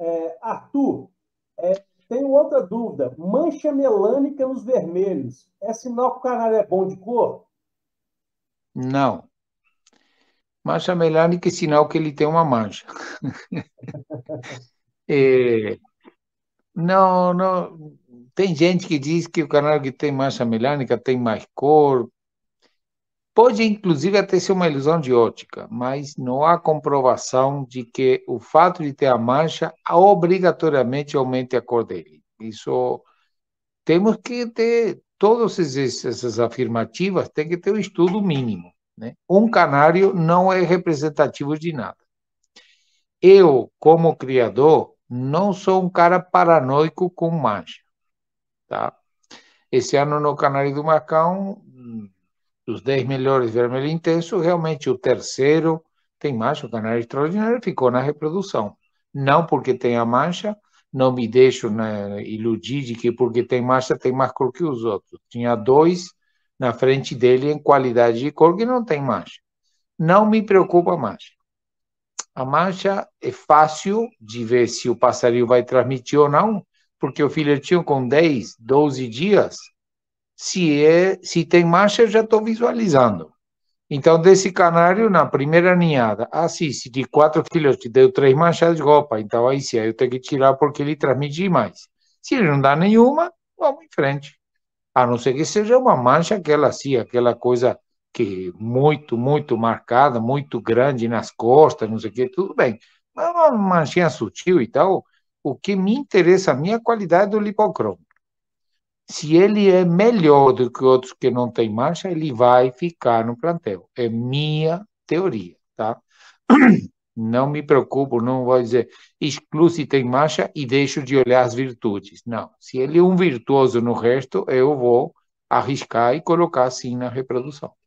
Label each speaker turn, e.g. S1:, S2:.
S1: É, Arthur, é, tenho outra dúvida. Mancha melânica nos vermelhos. É sinal que o canário é bom de cor? Não. Mancha melânica é sinal que ele tem uma mancha. é, não, não. Tem gente que diz que o canário que tem mancha melânica tem mais cor, Pode, inclusive, até ser uma ilusão de ótica, mas não há comprovação de que o fato de ter a mancha obrigatoriamente aumente a cor dele. Isso temos que ter todas essas afirmativas, tem que ter um estudo mínimo. Né? Um canário não é representativo de nada. Eu, como criador, não sou um cara paranoico com mancha. Tá? Esse ano no Canário do Macão hum, dos 10 melhores vermelho intenso, realmente o terceiro tem mancha, o canário extraordinário ficou na reprodução. Não porque tem a mancha, não me deixo né, iludir de que porque tem mancha tem mais cor que os outros. Tinha dois na frente dele em qualidade de cor que não tem mancha. Não me preocupa a mancha. A mancha é fácil de ver se o passarinho vai transmitir ou não, porque o filhotinho com 10, 12 dias se é, se tem mancha, eu já estou visualizando. Então, desse canário, na primeira ninhada, assim, ah, se de quatro quilos te deu três manchas, opa, então aí sim, aí eu tenho que tirar porque ele transmite mais. Se ele não dá nenhuma, vamos em frente. A não ser que seja uma mancha, aquela assim, aquela coisa que muito, muito marcada, muito grande nas costas, não sei o que, tudo bem. Mas uma manchinha sutil e tal, o que me interessa a minha é qualidade do lipocromo. Se ele é melhor do que outros que não têm mancha, ele vai ficar no plantel. É minha teoria, tá? Não me preocupo, não vou dizer excluo se tem mancha e deixo de olhar as virtudes. Não. Se ele é um virtuoso no resto, eu vou arriscar e colocar sim na reprodução.